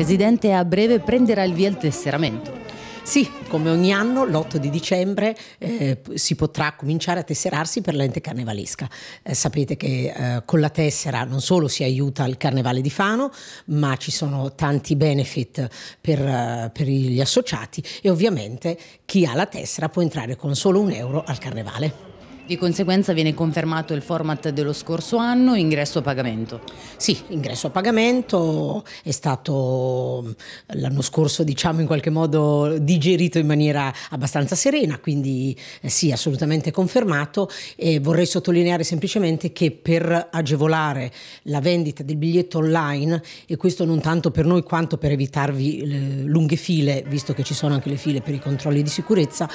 Presidente, a breve prenderà il via il tesseramento. Sì, come ogni anno l'8 di dicembre eh, si potrà cominciare a tesserarsi per l'ente carnevalesca. Eh, sapete che eh, con la tessera non solo si aiuta il carnevale di Fano, ma ci sono tanti benefit per, eh, per gli associati e ovviamente chi ha la tessera può entrare con solo un euro al carnevale. Di conseguenza viene confermato il format dello scorso anno, ingresso a pagamento? Sì, ingresso a pagamento è stato l'anno scorso diciamo in qualche modo digerito in maniera abbastanza serena, quindi eh, sì, assolutamente confermato e vorrei sottolineare semplicemente che per agevolare la vendita del biglietto online e questo non tanto per noi quanto per evitarvi eh, lunghe file, visto che ci sono anche le file per i controlli di sicurezza,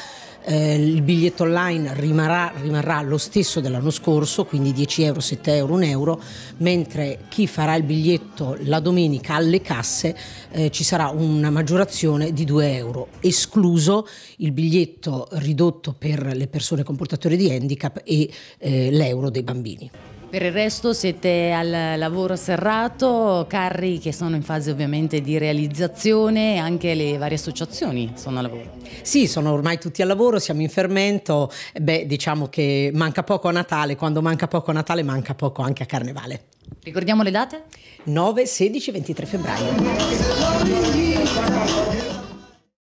eh, il biglietto online rimarrà, rimarrà, lo stesso dell'anno scorso, quindi 10 euro, 7 euro, 1 euro, mentre chi farà il biglietto la domenica alle casse eh, ci sarà una maggiorazione di 2 euro, escluso il biglietto ridotto per le persone con portatori di handicap e eh, l'euro dei bambini. Per il resto siete al lavoro serrato, carri che sono in fase ovviamente di realizzazione, anche le varie associazioni sono a lavoro. Sì, sono ormai tutti al lavoro, siamo in fermento, beh diciamo che manca poco a Natale, quando manca poco a Natale manca poco anche a Carnevale. Ricordiamo le date? 9, 16, 23 febbraio.